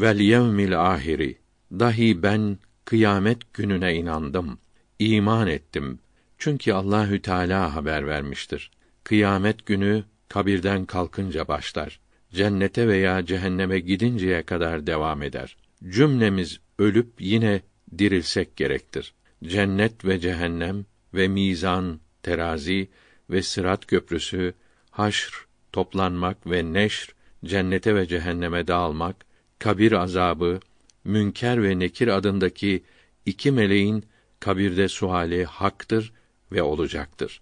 vel yevmil ahiri dahi ben kıyamet gününe inandım. iman ettim. Çünkü Allahü Teala haber vermiştir. Kıyamet günü kabirden kalkınca başlar. Cennete veya cehenneme gidinceye kadar devam eder. Cümlemiz ölüp yine dirilsek gerektir. Cennet ve cehennem ve mizan, terazi ve sırat köprüsü, haşr, toplanmak ve neşr, cennete ve cehenneme dağılmak kabir azabı, Münker ve Nekir adındaki iki meleğin kabirde suali haktır ve olacaktır.